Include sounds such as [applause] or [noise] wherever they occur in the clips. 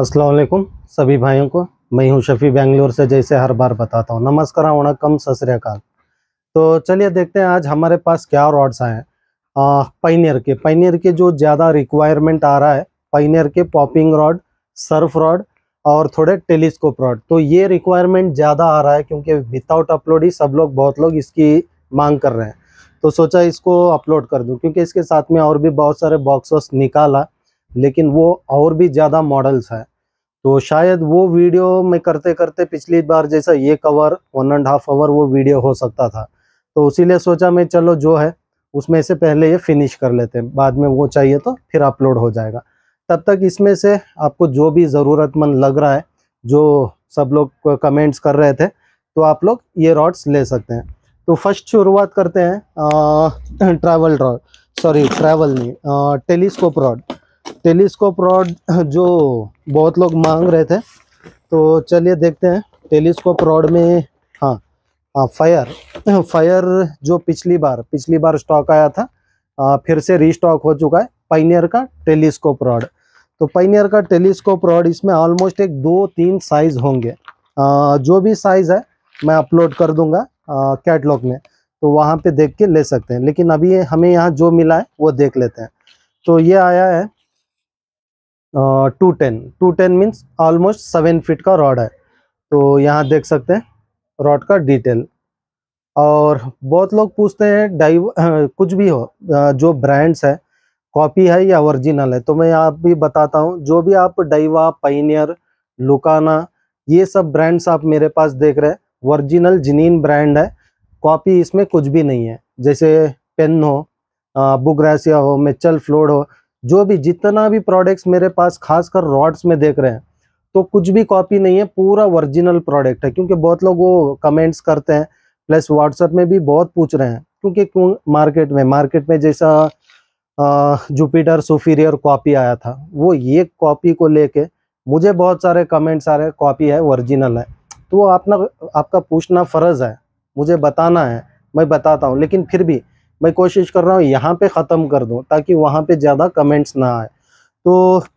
असलकुम सभी भाइयों को मैं हूं शफ़ी बेंगलोर से जैसे हर बार बताता हूं नमस्कार वनकम सतरकाल तो चलिए देखते हैं आज हमारे पास क्या रॉड्स आए हैं पाइनियर के पाइनियर के जो ज़्यादा रिक्वायरमेंट आ रहा है पाइनियर के पॉपिंग रॉड सर्फ रॉड और थोड़े टेलीस्कोप रॉड तो ये रिक्वायरमेंट ज़्यादा आ रहा है क्योंकि विदाउट अपलोड ही सब लोग बहुत लोग इसकी मांग कर रहे हैं तो सोचा इसको अपलोड कर दूं क्योंकि इसके साथ में और भी बहुत सारे बॉक्सर्स निकाला लेकिन वो और भी ज़्यादा मॉडल्स हैं तो शायद वो वीडियो में करते करते पिछली बार जैसा ये cover one and half hour वो वीडियो हो सकता था तो उसीलिए सोचा मैं चलो जो है उसमें से पहले ये फिनिश कर लेते हैं बाद में वो चाहिए तो फिर अपलोड हो जाएगा तब तक इसमें से आपको जो भी ज़रूरतमंद लग रहा है जो सब लोग कमेंट्स कर रहे थे तो आप लोग ये रॉड्स ले सकते हैं तो फर्स्ट शुरुआत करते हैं ट्रैवल रॉड सॉरी ट्रैवल नहीं टेलीस्कोप रॉड टेलीस्कोप रॉड जो बहुत लोग मांग रहे थे तो चलिए देखते हैं टेलीस्कोप रॉड में हाँ हाँ फायर फायर [laughs] जो पिछली बार पिछली बार स्टॉक आया था आ, फिर से रीस्टॉक हो चुका है पाइनियर का टेलीस्कोप रॉड तो पाइनियर का टेलीस्कोप रॉड इसमें ऑलमोस्ट एक दो तीन साइज होंगे आ, जो भी साइज है मैं अपलोड कर दूंगा कैटलॉग में तो वहाँ पे देख के ले सकते हैं लेकिन अभी हमें यहाँ जो मिला है वो देख लेते हैं तो ये आया है two ten two ten means almost seven feet का रॉड है तो यहाँ देख सकते हैं रॉड का डिटेल और बहुत लोग पूछते हैं डाइव कुछ भी हो जो ब्रांड्स है कॉपी है या ओरिजिनल है तो मैं आप भी बताता हूँ जो भी आप डाइवा पाइनियर लुकाना ये सब ब्रांड्स आप मेरे पास देख रहे हैं ओरिजिनल जिनीन ब्रांड है कॉपी इसमें कुछ भी नहीं है जैसे पेन हो बुग्रासिया हो मेचल फ्लोड हो जो भी जितना भी प्रोडक्ट्स मेरे पास खासकर रॉड्स में देख रहे हैं तो कुछ भी कॉपी नहीं है पूरा ओरिजिनल प्रोडक्ट है क्योंकि बहुत लोग वो कमेंट्स करते हैं प्लस व्हाट्सएप में भी बहुत पूछ रहे हैं क्योंकि क्यों मार्केट में मार्केट में जैसा जुपिटर सुफीरियर कॉपी आया था वो ये कॉपी को लेके मुझे बहुत सारे कमेंट्स आ रहे हैं कॉपी है ओरिजिनल है तो वो आपना आपका पूछना फ़र्ज़ है मुझे बताना है मैं बताता हूँ लेकिन फिर भी मैं कोशिश कर रहा हूँ यहाँ पे ख़त्म कर दूँ ताकि वहाँ पे ज़्यादा कमेंट्स ना आए तो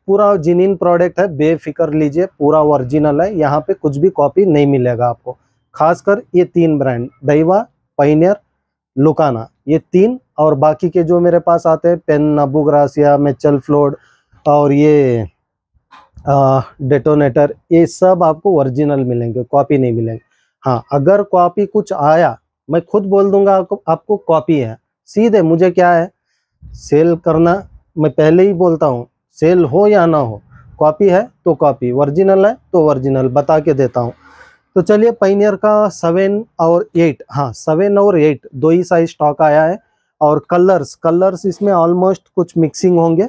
पूरा जिनिन प्रोडक्ट है बेफिक्र लीजिए पूरा ओरिजिनल है यहाँ पे कुछ भी कॉपी नहीं मिलेगा आपको खासकर ये तीन ब्रांड दैवा पाइनियर लुकाना ये तीन और बाकी के जो मेरे पास आते हैं पेन अबू ग्रासिया मेचल फ्लोड और ये डेटोनेटर ये सब आपको ओरिजिनल मिलेंगे कॉपी नहीं मिलेंगे हाँ अगर कॉपी कुछ आया मैं खुद बोल दूंगा आपको आपको कॉपी है सीधे मुझे क्या है सेल करना मैं पहले ही बोलता हूँ सेल हो या ना हो कॉपी है तो कॉपी ओरिजिनल है तो ओरिजिनल बता के देता हूँ तो चलिए पाइनियर का सेवन और एट हाँ सेवन और एट दो ही साइज स्टॉक आया है और कलर्स कलर्स इसमें ऑलमोस्ट कुछ मिक्सिंग होंगे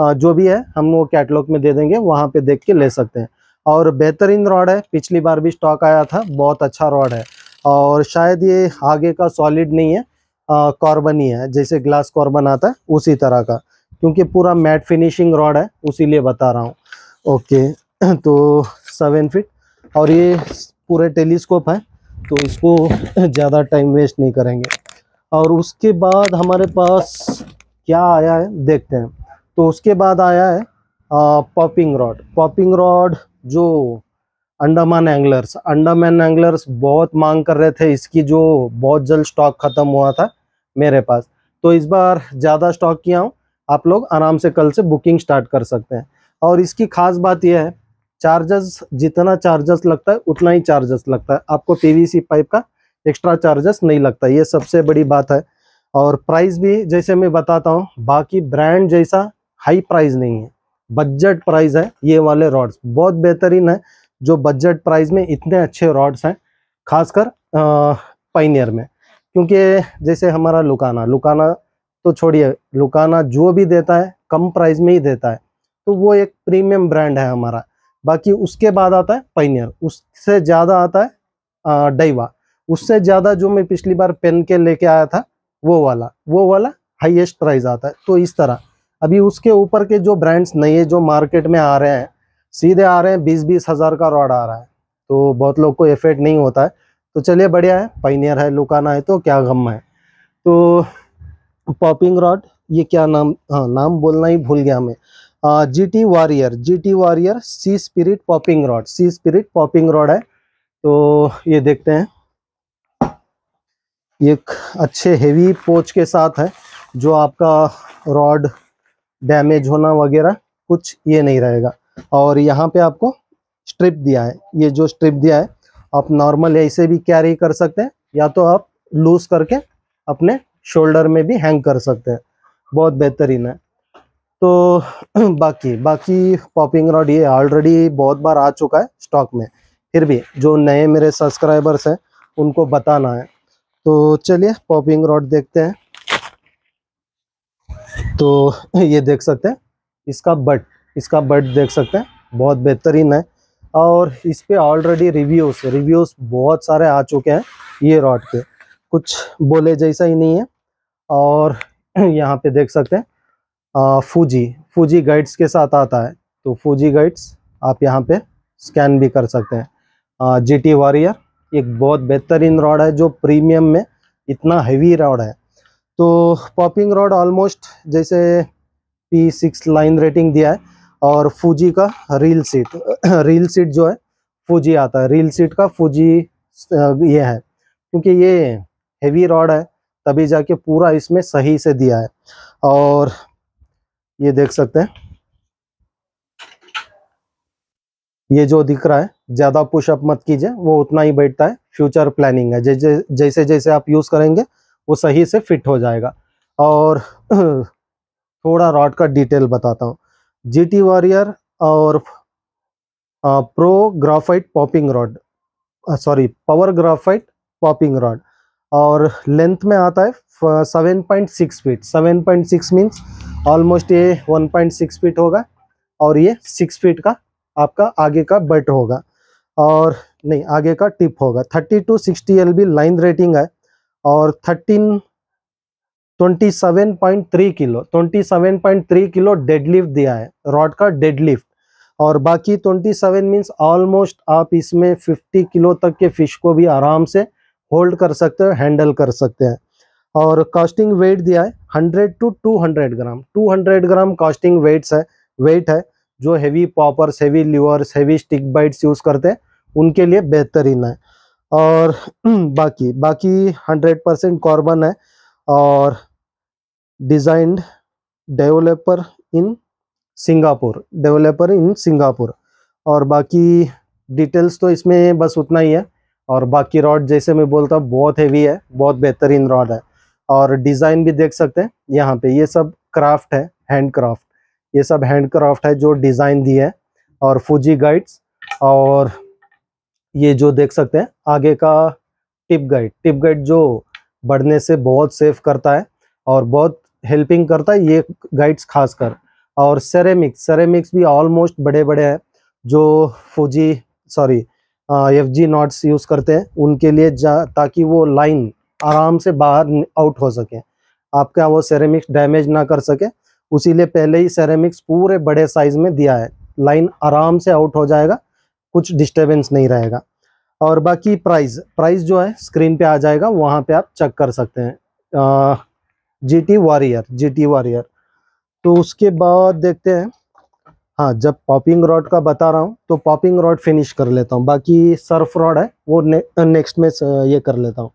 जो भी है हम वो कैटलॉग में दे देंगे वहाँ पे देख के ले सकते हैं और बेहतरीन रॉड है पिछली बार भी स्टॉक आया था बहुत अच्छा रॉड है और शायद ये आगे का सॉलिड नहीं है कॉर्बन ही है जैसे ग्लास कॉर्बन आता है उसी तरह का क्योंकि पूरा मैट फिनिशिंग रॉड है उसी बता रहा हूँ ओके [clears throat] तो सेवन फिट और ये पूरे टेलीस्कोप है तो इसको ज़्यादा टाइम वेस्ट नहीं करेंगे और उसके बाद हमारे पास क्या आया है देखते हैं तो उसके बाद आया है पॉपिंग रॉड पॉपिंग रॉड जो अंडमान एंगलर्स अंडमान एंगलर्स बहुत मांग कर रहे थे इसकी जो बहुत जल्द स्टॉक ख़त्म हुआ था मेरे पास तो इस बार ज़्यादा स्टॉक किया हूँ आप लोग आराम से कल से बुकिंग स्टार्ट कर सकते हैं और इसकी खास बात यह है चार्जेस जितना चार्जेस लगता है उतना ही चार्जेस लगता है आपको पीवीसी पाइप का एक्स्ट्रा चार्जेस नहीं लगता ये सबसे बड़ी बात है और प्राइस भी जैसे मैं बताता हूँ बाकी ब्रांड जैसा हाई प्राइस नहीं है बजट प्राइस है ये वाले रॉड्स बहुत बेहतरीन है जो बजट प्राइस में इतने अच्छे रॉड्स हैं खासकर पाइनियर में क्योंकि जैसे हमारा लुकाना लुकाना तो छोड़िए लुकाना जो भी देता है कम प्राइस में ही देता है तो वो एक प्रीमियम ब्रांड है हमारा बाकी उसके बाद आता है पाइनियर उससे ज़्यादा आता है डाइवा उससे ज़्यादा जो मैं पिछली बार पेन के लेके आया था वो वाला वो वाला हाईएस्ट प्राइस आता है तो इस तरह अभी उसके ऊपर के जो ब्रांड्स नए जो मार्केट में आ रहे हैं सीधे आ रहे हैं बीस बीस हज़ार का रॉड आ रहा है तो बहुत लोग को एफेक्ट नहीं होता है तो चलिए बढ़िया है पाइनियर है लुकाना है तो क्या गम है तो पॉपिंग रॉड ये क्या नाम हाँ नाम बोलना ही भूल गया मैं G T warrior G T warrior sea spirit popping rod sea spirit popping rod है तो ये देखते हैं ये अच्छे हेवी पोच के साथ है जो आपका रॉड डैमेज होना वगैरह कुछ ये नहीं रहेगा और यहाँ पे आपको स्ट्रिप दिया है ये जो स्ट्रिप दिया है आप नॉर्मल ऐसे भी कैरी कर सकते हैं या तो आप लूज करके अपने शोल्डर में भी हैंग कर सकते हैं बहुत बेहतरीन है तो [clears throat] बाकी बाकी पॉपिंग रॉड ये ऑलरेडी बहुत बार आ चुका है स्टॉक में फिर भी जो नए मेरे सब्सक्राइबर्स हैं उनको बताना है तो चलिए पॉपिंग रॉड देखते हैं तो [laughs] ये देख सकते हैं इसका बट इसका बट देख सकते हैं बहुत बेहतरीन है और इस पर ऑलरेडी रिव्यूज़ रिव्यूज़ बहुत सारे आ चुके हैं ये रॉड के कुछ बोले जैसा ही नहीं है और [clears throat] यहाँ पे देख सकते हैं आ, फूजी फूजी गाइड्स के साथ आता है तो फूजी गाइड्स आप यहाँ पे स्कैन भी कर सकते हैं जी टी वॉरियर एक बहुत बेहतरीन रॉड है जो प्रीमियम में इतना हैवी रॉड है तो पॉपिंग रॉड ऑलमोस्ट जैसे पी सिक्स लाइन रेटिंग दिया है और फूजी का रील सीट रील सीट जो है फूजी आता है रील सीट का फूजी ये है क्योंकि ये हेवी रॉड है तभी जाके पूरा इसमें सही से दिया है और ये देख सकते हैं ये जो दिख रहा है ज़्यादा पुशअप मत कीजिए वो उतना ही बैठता है फ्यूचर प्लानिंग है जैसे जैसे जैसे आप यूज़ करेंगे वो सही से फिट हो जाएगा और [clears throat] थोड़ा रॉड का डिटेल बताता हूँ जी टी वॉरियर और pro graphite popping rod sorry power graphite popping rod और लेंथ में आता है seven point six feet seven point six means almost ये वन पॉइंट सिक्स फीट होगा और ये सिक्स फीट का आपका आगे का बट होगा और नहीं आगे का टिप होगा thirty to sixty L B line rating है और thirteen twenty seven point three kilo twenty seven point three kilo deadlift दिया है रॉड का डेडलिफ्ट और बाकी ट्वेंटी सेवन मीन्स ऑलमोस्ट आप इसमें फिफ्टी किलो तक के फिश को भी आराम से होल्ड कर सकते हो हैंडल कर सकते हैं और कास्टिंग वेट दिया है hundred to two hundred gram two hundred gram casting weights है वेट है जो heavy poppers heavy lures heavy stick baits use करते हैं उनके लिए बेहतरीन है [clears throat] और बाकी बाकी हंड्रेड परसेंट कॉर्बन है और designed developer in Singapore developer in Singapore और बाकी डिटेल्स तो इसमें बस उतना ही है और बाकी रॉड जैसे मैं बोलता हूँ बहुत हेवी है बहुत बेहतरीन रॉड है और डिज़ाइन भी देख सकते हैं यहाँ पे ये सब क्राफ्ट है हैंड क्राफ्ट ये सब हैंड क्राफ्ट है जो डिज़ाइन दिए है और फूजी गाइड्स और ये जो देख सकते हैं आगे का टिप गाइड टिप गाइड जो बढ़ने से बहुत सेफ करता है और बहुत हेल्पिंग करता है ये गाइड्स खासकर और सेरेमिक्स सेरेमिक्स भी ऑलमोस्ट बड़े बड़े हैं जो फौजी sorry F G knots use करते हैं उनके लिए जा ताकि वो लाइन आराम से बाहर आउट हो सके आपका वो सेरेमिक्स डैमेज ना कर सके उसी लिए पहले ही सेरेमिक्स पूरे बड़े साइज में दिया है लाइन आराम से आउट हो जाएगा कुछ डिस्टर्बेंस नहीं रहेगा और बाकी प्राइस प्राइस जो है स्क्रीन पे आ जाएगा वहाँ पे आप चेक कर सकते हैं G T warrior G T warrior तो उसके बाद देखते हैं हाँ जब पॉपिंग रॉड का बता रहा हूँ तो पॉपिंग रॉड फिनिश कर लेता हूँ बाकी सर्फ रॉड है वो ने, नेक्स्ट में ये कर लेता हूँ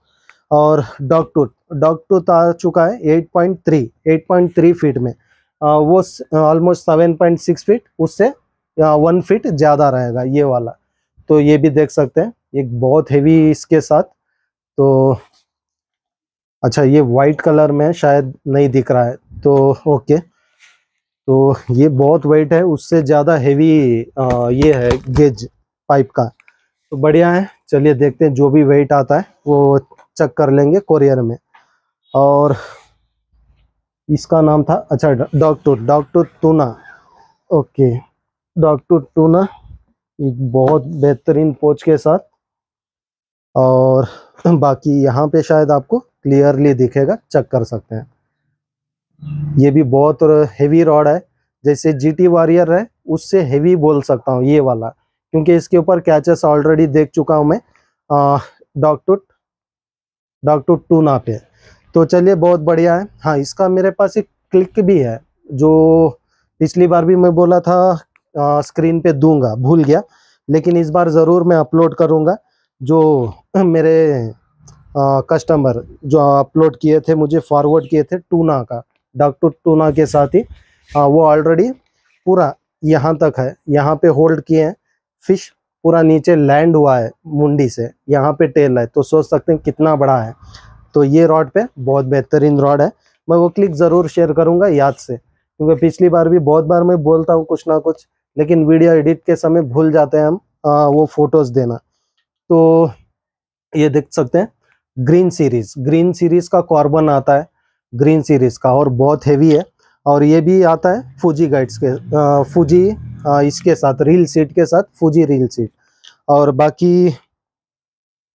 और डॉग टूथ डॉग टूथ आ चुका है 8.3 8.3 फीट में आ, वो ऑलमोस्ट 7.6 फीट उससे वन फीट ज़्यादा रहेगा ये वाला तो ये भी देख सकते हैं एक बहुत हेवी इसके साथ तो अच्छा ये वाइट कलर में शायद नहीं दिख रहा है तो ओके तो ये बहुत वेट है उससे ज़्यादा हेवी ये है गेज पाइप का तो बढ़िया है चलिए देखते हैं जो भी वेट आता है वो चेक कर लेंगे कोरियर में और इसका नाम था अच्छा dog tooth dog tooth tuna okay dog tooth tuna एक बहुत बेहतरीन पोच के साथ और [clears throat] बाकी यहाँ पे शायद आपको क्लियरली दिखेगा चेक कर सकते हैं ये भी बहुत हेवी रॉड है जैसे जीटी वॉरियर है उससे हेवी बोल सकता हूँ ये वाला क्योंकि इसके ऊपर कैचेस ऑलरेडी देख चुका हूँ मैं डॉक टूट टू ना पे तो चलिए बहुत बढ़िया है हाँ इसका मेरे पास एक क्लिक भी है जो पिछली बार भी मैं बोला था आ, स्क्रीन पे दूंगा भूल गया लेकिन इस बार ज़रूर मैं अपलोड करूँगा जो [clears throat] मेरे आ, कस्टमर जो अपलोड किए थे मुझे फॉरवर्ड किए थे टूना का डॉक्टर टूना के साथ ही आ, वो ऑलरेडी पूरा यहाँ तक है यहाँ पे होल्ड किए हैं फिश पूरा नीचे लैंड हुआ है मुंडी से यहाँ पे टेल है तो सोच सकते हैं कितना बड़ा है तो ये रॉड पे बहुत बेहतरीन रॉड है मैं वो क्लिक ज़रूर शेयर करूँगा याद से क्योंकि पिछली बार भी बहुत बार मैं बोलता हूँ कुछ ना कुछ लेकिन वीडियो एडिट के समय भूल जाते हैं हम आ, वो फ़ोटोज़ देना तो ये देख सकते हैं ग्रीन सीरीज ग्रीन सीरीज का कार्बन आता है ग्रीन सीरीज का और बहुत हेवी है और ये भी आता है फूजी गाइड्स के फूजी इसके साथ रील सीट के साथ फूजी रील सीट और बाकी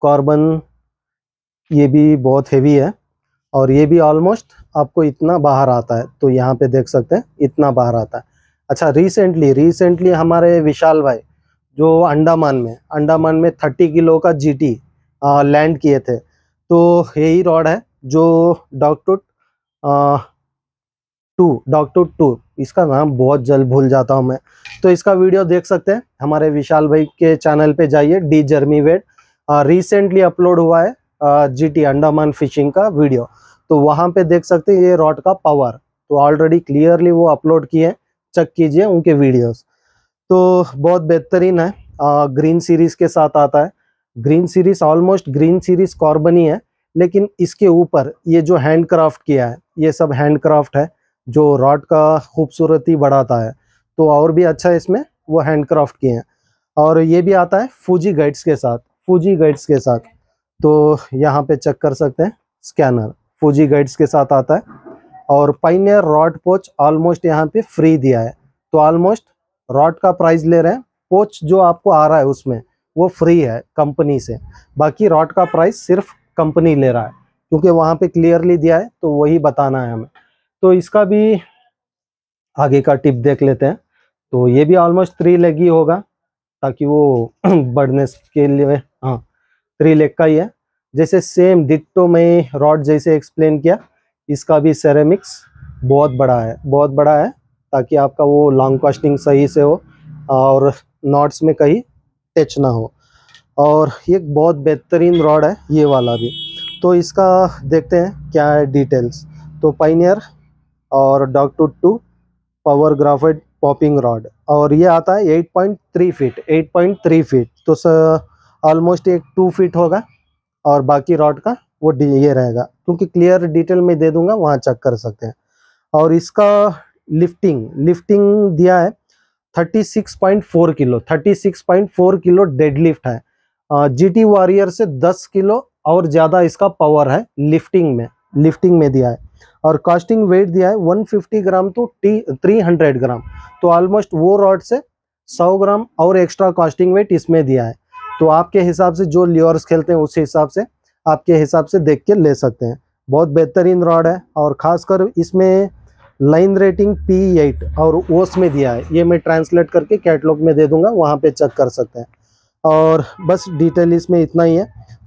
कार्बन ये भी बहुत हेवी है और ये भी ऑलमोस्ट आपको इतना बाहर आता है तो यहाँ पे देख सकते हैं इतना बाहर आता है अच्छा रिसेंटली रिसेंटली हमारे विशाल भाई जो अंडामान में अंडामान में थर्टी किलो का जीटी लैंड किए थे तो यही रॉड है जो डॉक्टूट टू डॉक्टूट टू इसका नाम बहुत जल्द भूल जाता हूँ मैं तो इसका वीडियो देख सकते हैं हमारे विशाल भाई के चैनल पे जाइए डी जर्मी वेड रिसेंटली अपलोड हुआ है जीटी अंडामान फिशिंग का वीडियो तो वहां पे देख सकते हैं ये रॉड का पावर तो ऑलरेडी क्लियरली वो अपलोड किए चेक कीजिए उनके वीडियोस तो बहुत बेहतरीन है आ, ग्रीन सीरीज़ के साथ आता है green series almost green series carbon ही है लेकिन इसके ऊपर ये जो हैंड क्राफ्ट किया है ये सब हैंड क्राफ्ट है जो रॉड का खूबसूरती बढ़ाता है तो और भी अच्छा है इसमें वो हैंड क्राफ्ट किए हैं और ये भी आता है फूजी गाइड्स के साथ फूजी गाइड्स के साथ तो यहाँ पे चेक कर सकते हैं स्कैनर फूजी गाइड्स के साथ आता है और पाइनियर रॉड पोच ऑलमोस्ट यहाँ पे फ्री दिया है तो ऑलमोस्ट रॉड का प्राइस ले रहे हैं कोच जो आपको आ रहा है उसमें वो फ्री है कंपनी से बाकी रॉड का प्राइस सिर्फ कंपनी ले रहा है क्योंकि वहाँ पे क्लियरली दिया है तो वही बताना है हमें तो इसका भी आगे का टिप देख लेते हैं तो ये भी ऑलमोस्ट थ्री लेग ही होगा ताकि वो [clears throat] बढ़ने के लिए हाँ थ्री लेग का ही है जैसे सेम डिट्टो में रॉड जैसे एक्सप्लेन किया इसका भी सेरेमिक्स बहुत बड़ा है बहुत बड़ा है ताकि आपका वो लॉन्ग कास्टिंग सही से हो और नॉट्स में कहीं टच ना हो और ये बहुत बेहतरीन रॉड है ये वाला भी तो इसका देखते हैं क्या है डिटेल्स तो पाइनियर और dog two two power graphite popping rod और ये आता है 8.3 फीट 8.3 फीट तो ऑलमोस्ट एक टू फीट होगा और बाकी रॉड का वो ये रहेगा क्योंकि क्लियर डिटेल में दे दूंगा वहाँ चेक कर सकते हैं और इसका लिफ्टिंग लिफ्टिंग दिया है 36.4 किलो 36.4 किलो डेडलिफ्ट है जीटी वॉरियर से 10 किलो और ज़्यादा इसका पावर है लिफ्टिंग में लिफ्टिंग में दिया है और कास्टिंग वेट दिया है 150 ग्राम तो टी हंड्रेड ग्राम तो ऑलमोस्ट वो रॉड से 100 ग्राम और एक्स्ट्रा कास्टिंग वेट इसमें दिया है तो आपके हिसाब से जो लियोर्स खेलते हैं उस हिसाब से आपके हिसाब से देख के ले सकते हैं बहुत बेहतरीन रॉड है और ख़ासकर इसमें लाइन रेटिंग पी एट और ओस में दिया है ये मैं ट्रांसलेट करके कैटलॉग में दे दूंगा वहाँ पे चेक कर सकते हैं और बस डिटेल इसमें इतना ही है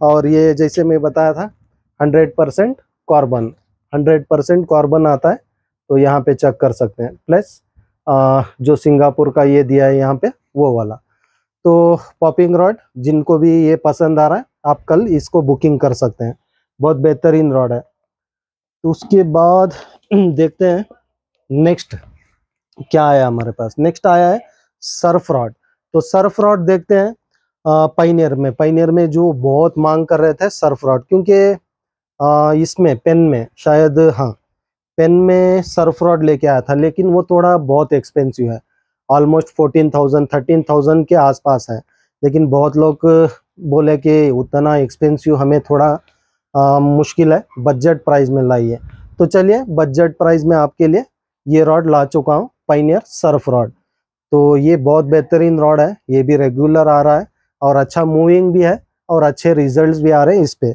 और ये जैसे मैं बताया था 100 percent carbon hundred percent carbon आता है तो यहाँ पे चेक कर सकते हैं प्लस आ, जो सिंगापुर का ये दिया है यहाँ पे वो वाला तो पॉपिंग रॉड जिनको भी ये पसंद आ रहा है आप कल इसको बुकिंग कर सकते हैं बहुत बेहतरीन रॉड है तो उसके बाद [clears throat] देखते हैं नेक्स्ट क्या आया हमारे पास नेक्स्ट आया है फ्रॉड तो फ्रॉड देखते हैं पाइनियर में पाइनियर में जो बहुत मांग कर रहे थे फ्रॉड क्योंकि इसमें पेन में शायद हाँ पेन में फ्रॉड लेके आया था लेकिन वो थोड़ा बहुत एक्सपेंसिव है almost fourteen thousand thirteen thousand के आसपास है लेकिन बहुत लोग बोले कि उतना एक्सपेंसिव हमें थोड़ा आ, मुश्किल है बजट प्राइस में लाइए तो चलिए बजट प्राइस में आपके लिए ये रॉड ला चुका हूँ पाइनियर सर्फ रॉड तो ये बहुत बेहतरीन रॉड है ये भी रेगुलर आ रहा है और अच्छा मूविंग भी है और अच्छे रिजल्ट्स भी आ रहे हैं इस पर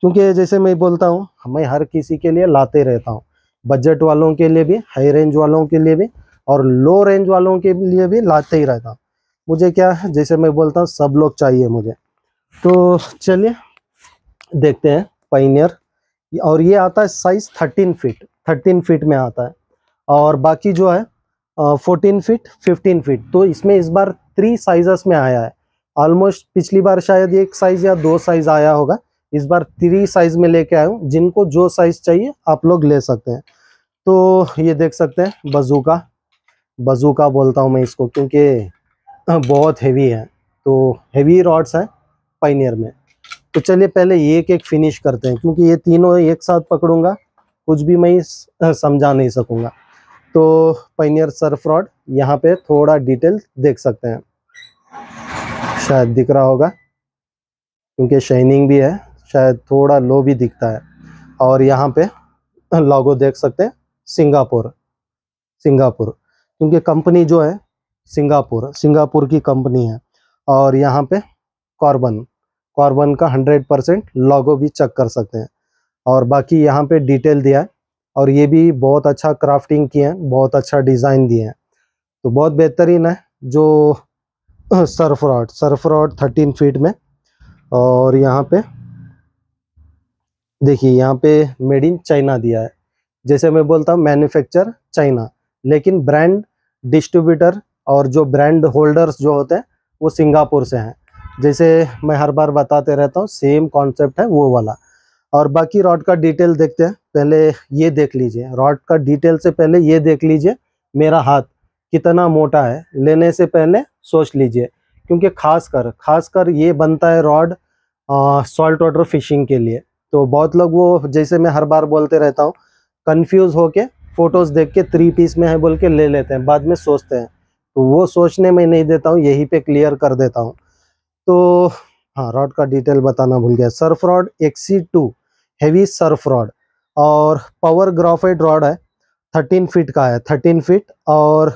क्योंकि जैसे मैं बोलता हूँ मैं हर किसी के लिए लाते रहता हूँ बजट वालों के लिए भी हाई रेंज वालों के लिए भी और लो रेंज वालों के लिए भी लाते ही रहता हूँ मुझे क्या है जैसे मैं बोलता हूँ सब लोग चाहिए मुझे तो चलिए देखते हैं पाइनियर और ये आता है size thirteen feet thirteen feet में आता है और बाकी जो है फोर्टीन फिट फिफ्टीन फिट तो इसमें इस बार थ्री साइजेस में आया है ऑलमोस्ट पिछली बार शायद एक साइज़ या दो साइज़ आया होगा इस बार थ्री साइज़ में लेके आया हूँ जिनको जो साइज़ चाहिए आप लोग ले सकते हैं तो ये देख सकते हैं बजूका बजूका बोलता हूँ मैं इसको क्योंकि बहुत हेवी है तो हेवी रॉड्स हैं पाइनियर में तो चलिए पहले एक एक फिनिश करते हैं क्योंकि ये तीनों एक साथ पकड़ूंगा कुछ भी मैं समझा नहीं सकूंगा तो पनियर सर फ्रॉड यहाँ पे थोड़ा डिटेल देख सकते हैं शायद दिख रहा होगा क्योंकि शाइनिंग भी है शायद थोड़ा लो भी दिखता है और यहाँ पे लॉगो देख सकते हैं सिंगापुर सिंगापुर क्योंकि कंपनी जो है सिंगापुर सिंगापुर की कंपनी है और यहाँ पे कार्बन कार्बन का 100 परसेंट लॉगो भी चेक कर सकते हैं और बाकी यहाँ पे डिटेल दिया है और ये भी बहुत अच्छा क्राफ्टिंग किए हैं बहुत अच्छा डिज़ाइन दिए हैं तो बहुत बेहतरीन है जो surf rod surf rod thirteen feet में और यहाँ पे देखिए यहाँ पे मेड इन चाइना दिया है जैसे मैं बोलता हूँ मैन्युफैक्चर चाइना लेकिन ब्रांड डिस्ट्रीब्यूटर और जो ब्रांड होल्डर्स जो होते हैं वो सिंगापुर से हैं जैसे मैं हर बार बताते रहता हूँ सेम कॉन्सेप्ट है वो वाला और बाकी रॉड का डिटेल देखते हैं पहले ये देख लीजिए रॉड का डिटेल से पहले ये देख लीजिए मेरा हाथ कितना मोटा है लेने से पहले सोच लीजिए क्योंकि खासकर खासकर ये बनता है रॉड सॉल्ट वाटर फिशिंग के लिए तो बहुत लोग वो जैसे मैं हर बार बोलते रहता हूँ कन्फ्यूज़ होके फ़ोटोज़ देख के थ्री पीस में है बोल के ले लेते हैं बाद में सोचते हैं तो वो सोचने में नहीं देता हूँ यहीं पे क्लियर कर देता हूँ तो हाँ रॉड का डिटेल बताना भूल गया surf rod X to heavy surf rod और पावर ग्राफाइट रॉड है थर्टीन फीट का है थर्टीन फीट और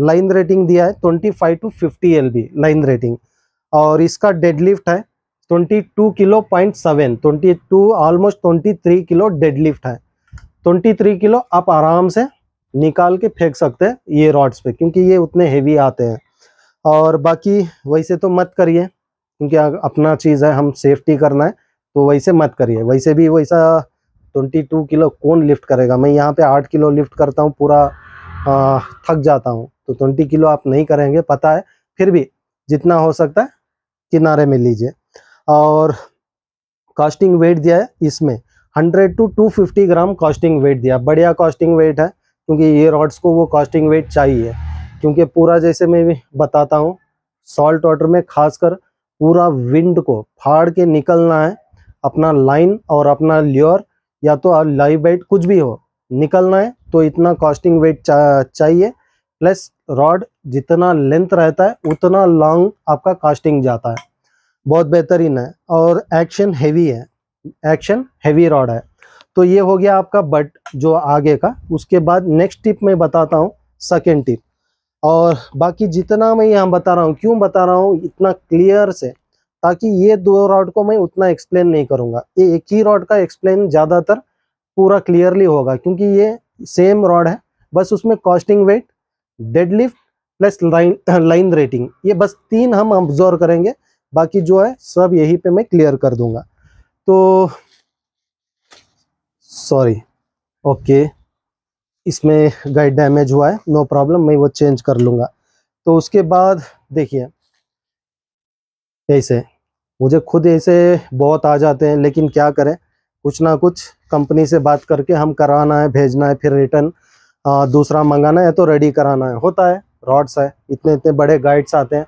लाइन रेटिंग दिया है twenty five to fifty L line rating और इसका डेडलिफ्ट है twenty two kilo point seven twenty two almost twenty three kilo deadlift है ट्वेंटी थ्री किलो आप आराम से निकाल के फेंक सकते हैं ये रॉड्स पे क्योंकि ये उतने हेवी आते हैं और बाकी वैसे तो मत करिए क्योंकि अपना चीज़ है हम सेफ्टी करना है तो वैसे मत करिए वैसे भी वैसा ट्वेंटी टू किलो कौन लिफ्ट करेगा मैं यहाँ पे आठ किलो लिफ्ट करता हूँ पूरा आ, थक जाता हूँ तो ट्वेंटी किलो आप नहीं करेंगे पता है फिर भी जितना हो सकता है किनारे में लीजिए और कास्टिंग वेट दिया है इसमें hundred to two fifty gram casting weight दिया बढ़िया कास्टिंग वेट है क्योंकि ये रॉड्स को वो कास्टिंग वेट चाहिए क्योंकि पूरा जैसे मैं भी बताता हूँ सॉल्ट वाटर में खासकर पूरा विंड को फाड़ के निकलना है अपना लाइन और अपना ल्योर या तो लाइव वेट कुछ भी हो निकलना है तो इतना कास्टिंग वेट चा, चाहिए प्लस रॉड जितना लेंथ रहता है उतना लॉन्ग आपका कास्टिंग जाता है बहुत बेहतरीन है और एक्शन हैवी है एक्शन हैवी रॉड है तो ये हो गया आपका बट जो आगे का उसके बाद नेक्स्ट टिप मैं बताता हूँ सेकेंड टिप और बाकी जितना मैं यहाँ बता रहा हूँ क्यों बता रहा हूँ इतना क्लियर से ताकि ये दो रॉड को मैं उतना एक्सप्लेन नहीं करूंगा ये एक ही रॉड का एक्सप्लेन ज़्यादातर पूरा क्लियरली होगा क्योंकि ये सेम रॉड है बस उसमें casting weight lift plus line line rating ये बस तीन हम ऑब्जॉर्व करेंगे बाकी जो है सब यही पे मैं क्लियर कर दूंगा तो सॉरी ओके इसमें गाइड डैमेज हुआ है नो प्रॉब्लम मैं वो चेंज कर लूँगा तो उसके बाद देखिए ऐसे मुझे खुद ऐसे बहुत आ जाते हैं लेकिन क्या करें कुछ ना कुछ कंपनी से बात करके हम कराना है भेजना है फिर रिटर्न दूसरा मंगाना है तो रेडी कराना है होता है रॉड्स है इतने इतने बड़े गाइड्स आते हैं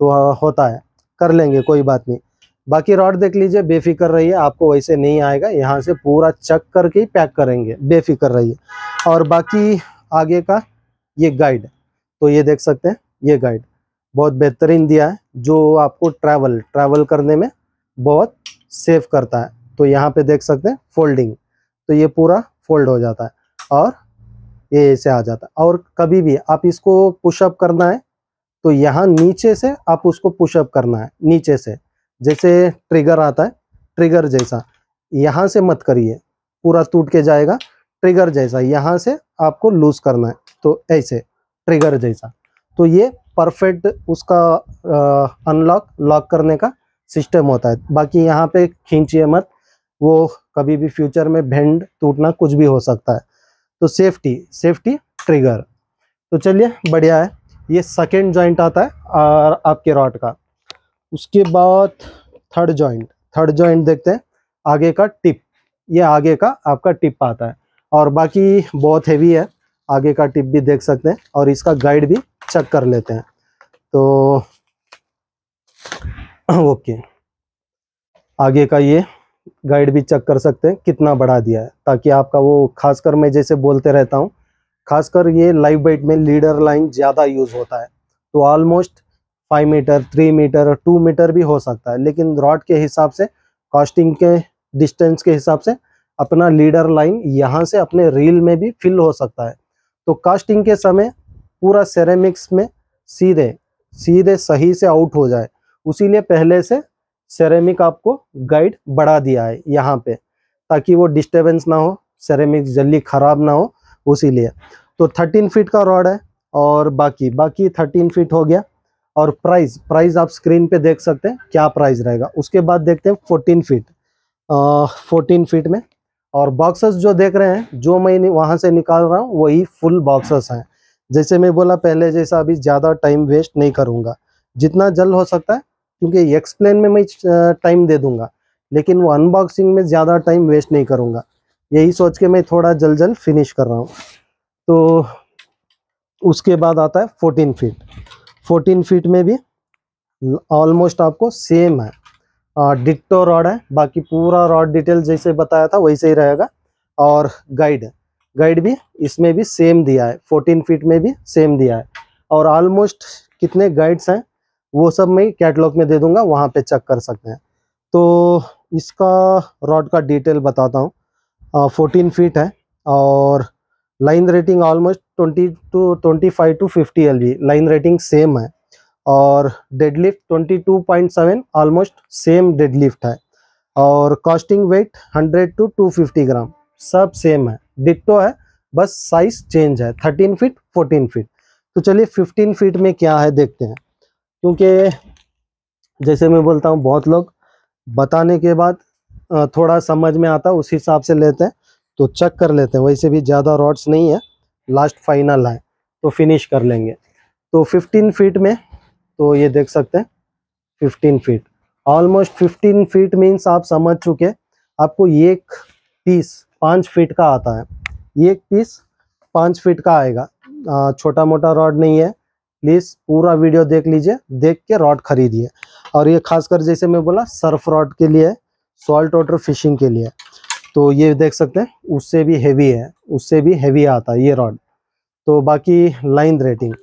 तो होता है कर लेंगे कोई बात नहीं बाकी रॉड देख लीजिए बेफिक्र रहिए आपको वैसे नहीं आएगा यहाँ से पूरा चेक करके ही पैक करेंगे बेफिक्र रहिए और बाकी आगे का ये गाइड तो ये देख सकते हैं ये गाइड बहुत बेहतरीन दिया है जो आपको ट्रैवल ट्रैवल करने में बहुत सेफ करता है तो यहाँ पे देख सकते हैं फोल्डिंग तो ये पूरा फोल्ड हो जाता है और ये ऐसे आ जाता है और कभी भी आप इसको पुशअप करना है तो यहाँ नीचे से आप उसको पुशअप करना है नीचे से जैसे ट्रिगर आता है ट्रिगर जैसा यहाँ से मत करिए पूरा टूट के जाएगा ट्रिगर जैसा यहाँ से आपको लूज करना है तो ऐसे ट्रिगर जैसा तो ये परफेक्ट उसका अनलॉक लॉक करने का सिस्टम होता है बाकी यहाँ पे खींचिए मत वो कभी भी फ्यूचर में भेंड टूटना कुछ भी हो सकता है तो सेफ्टी सेफ्टी ट्रिगर तो चलिए बढ़िया है ये सेकेंड जॉइंट आता है और आपके रॉड का उसके बाद थर्ड जॉइंट थर्ड जॉइंट देखते हैं आगे का टिप ये आगे का आपका टिप आता है और बाकी बहुत हैवी है आगे का टिप भी देख सकते हैं और इसका गाइड भी चेक कर लेते हैं तो ओके [clears throat] आगे का ये गाइड भी चेक कर सकते हैं कितना बढ़ा दिया है ताकि आपका वो खासकर मैं जैसे बोलते रहता हूँ खासकर ये लाइव बाइट में लीडर लाइन ज़्यादा यूज़ होता है तो almost five metre three metre two metre भी हो सकता है लेकिन रॉड के हिसाब से कास्टिंग के डिस्टेंस के हिसाब से अपना लीडर लाइन यहाँ से अपने रील में भी फिल हो सकता है तो कास्टिंग के समय पूरा सेरेमिक्स में सीधे सीधे सही से आउट हो जाए उसीलिए पहले से सेरेमिक आपको गाइड बढ़ा दिया है यहाँ पे ताकि वो डिस्टर्बेंस ना हो सेरेमिक जल्दी ख़राब ना हो उसीलिए तो थर्टीन फीट का रॉड है और बाकी बाकी थर्टीन फीट हो गया और प्राइस प्राइस आप स्क्रीन पे देख सकते हैं क्या प्राइस रहेगा उसके बाद देखते हैं फोर्टीन फीट फोर्टीन फीट में और बॉक्सेस जो देख रहे हैं जो मैं वहाँ से निकाल रहा हूँ वही फुल बॉक्सेस हैं जैसे मैं बोला पहले जैसा अभी ज़्यादा टाइम वेस्ट नहीं करूँगा जितना जल्द हो सकता है क्योंकि एक्सप्लेन में मैं टाइम दे दूँगा लेकिन वो अनबॉक्सिंग में ज़्यादा टाइम वेस्ट नहीं करूँगा यही सोच के मैं थोड़ा जल्द जल्द फिनिश कर रहा हूँ तो उसके बाद आता है फोर्टीन फीट फोर्टीन फीट में भी ऑलमोस्ट आपको सेम है डिट्टो रॉड है बाकी पूरा रॉड डिटेल जैसे बताया था वैसे ही रहेगा और गाइड गाइड भी इसमें भी सेम दिया है फोर्टीन फीट में भी सेम दिया है और ऑलमोस्ट कितने गाइड्स हैं वो सब मैं कैटलॉग में दे दूंगा वहाँ पे चेक कर सकते हैं तो इसका रॉड का डिटेल बताता हूँ फोर्टीन फीट है और line rating almost twenty to twenty five to fifty L line rating same है और डेडलिफ्ट 22.7 ऑलमोस्ट सेम डेडलिफ्ट है और कॉस्टिंग वेट 100 टू 250 ग्राम सब सेम है डिट्टो है बस साइज चेंज है 13 फीट 14 फीट तो चलिए 15 फीट में क्या है देखते हैं क्योंकि जैसे मैं बोलता हूँ बहुत लोग बताने के बाद थोड़ा समझ में आता उस हिसाब से लेते हैं तो चेक कर लेते हैं वैसे भी ज़्यादा रॉड्स नहीं है लास्ट फाइनल है तो फिनिश कर लेंगे तो 15 फीट में तो ये देख सकते हैं fifteen feet almost fifteen feet means आप समझ चुके आपको एक पीस पाँच फीट का आता है एक पीस पाँच फीट का आएगा छोटा मोटा रॉड नहीं है प्लीज़ पूरा वीडियो देख लीजिए देख के रॉड खरीदिए और ये खासकर जैसे मैं बोला सर्फ रॉड के लिए सॉल्ट वाटर फिशिंग के लिए तो ये देख सकते हैं उससे भी हेवी है उससे भी हेवी आता है ये रॉड तो बाकी लाइन रेटिंग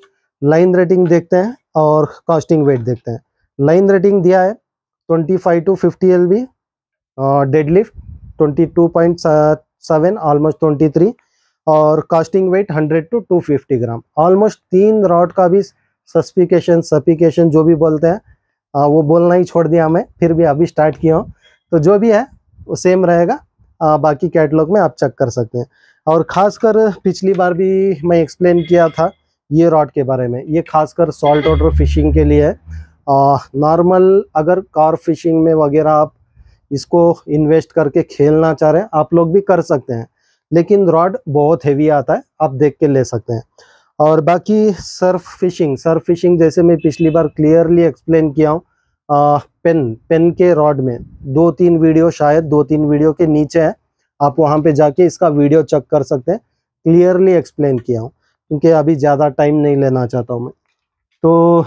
लाइन रेटिंग देखते हैं और कास्टिंग वेट देखते हैं लाइन रेटिंग दिया है 25 to 50 L B deadlift twenty two point seven almost twenty three और casting weight hundred to two fifty gram almost तीन रॉड का भी सस्पिकेशन सपिकेशन जो भी बोलते हैं आ, वो बोलना ही छोड़ दिया हमें फिर भी अभी स्टार्ट किया हूँ तो जो भी है वो सेम रहेगा आ, बाकी कैटलॉग में आप चेक कर सकते हैं और ख़ासकर पिछली बार भी मैं एक्सप्लेन किया था ये रॉड के बारे में ये खासकर सॉल्ट वाटर फिशिंग के लिए है नॉर्मल अगर कार फिशिंग में वगैरह आप इसको इन्वेस्ट करके खेलना चाह रहे हैं आप लोग भी कर सकते हैं लेकिन रॉड बहुत हेवी आता है आप देख के ले सकते हैं और बाकी सर्फ फिशिंग सर्फ फिशिंग जैसे मैं पिछली बार क्लियरली एक्सप्लेन किया हूँ पेन पेन के रॉड में दो तीन वीडियो शायद दो तीन वीडियो के नीचे है आप वहाँ पे जाके इसका वीडियो चेक कर सकते हैं क्लियरली एक्सप्लेन किया हूँ क्योंकि अभी ज़्यादा टाइम नहीं लेना चाहता हूँ मैं तो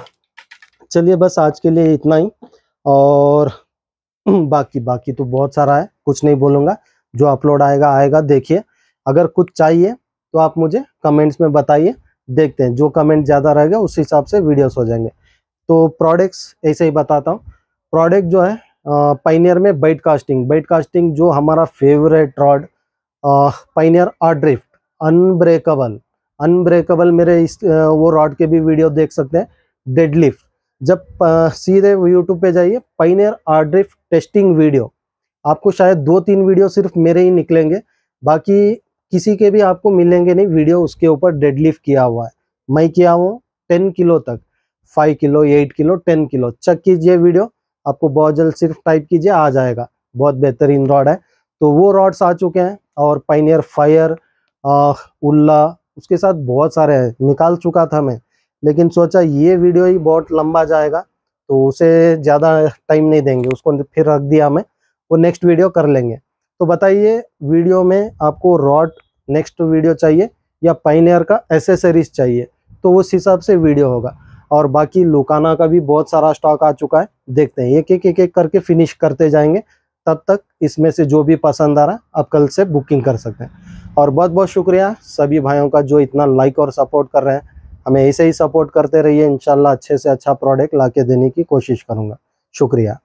चलिए बस आज के लिए इतना ही और [clears throat] बाकी बाकी तो बहुत सारा है कुछ नहीं बोलूँगा जो अपलोड आएगा आएगा देखिए अगर कुछ चाहिए तो आप मुझे कमेंट्स में बताइए देखते हैं जो कमेंट ज़्यादा रहेगा उस हिसाब से वीडियोस हो जाएंगे तो प्रोडक्ट्स ऐसे ही बताता हूँ प्रोडक्ट जो है पाइनियर में बैट कास्टिंग बैट कास्टिंग जो हमारा फेवरेट रॉड पाइनियर आड्रिफ्ट ड्रिफ्ट अनब्रेकेबल अनब्रेकेबल मेरे इस वो रॉड के भी वीडियो देख सकते हैं डेडलिफ्ट जब सीधे यूट्यूब पे जाइए पाइनियर आर्ड्रिफ्ट टेस्टिंग वीडियो आपको शायद दो तीन वीडियो सिर्फ मेरे ही निकलेंगे बाकी किसी के भी आपको मिलेंगे नहीं वीडियो उसके ऊपर डेडलिफ्ट किया हुआ है मैं किया हूँ टेन किलो तक five kilo eight kilo ten kilo check कीजिए वीडियो आपको बहुत जल्द सिर्फ टाइप कीजिए आ जाएगा बहुत बेहतरीन रॉड है तो वो रॉड्स आ चुके हैं और पाइनियर फायर उल्ला उसके साथ बहुत सारे हैं निकाल चुका था मैं लेकिन सोचा ये वीडियो ही बहुत लंबा जाएगा तो उसे ज़्यादा टाइम नहीं देंगे उसको फिर रख दिया मैं वो नेक्स्ट वीडियो कर लेंगे तो बताइए वीडियो में आपको रॉड नेक्स्ट वीडियो चाहिए या पाइनियर का एसेसरीज चाहिए तो उस हिसाब से वीडियो होगा और बाकी लुकाना का भी बहुत सारा स्टॉक आ चुका है देखते हैं एक एक एक एक करके फिनिश करते जाएंगे तब तक इसमें से जो भी पसंद आ रहा आप कल से बुकिंग कर सकते हैं और बहुत बहुत शुक्रिया सभी भाइयों का जो इतना लाइक और सपोर्ट कर रहे हैं हमें ऐसे ही सपोर्ट करते रहिए इंशाल्लाह अच्छे से अच्छा प्रोडक्ट ला देने की कोशिश करूँगा शुक्रिया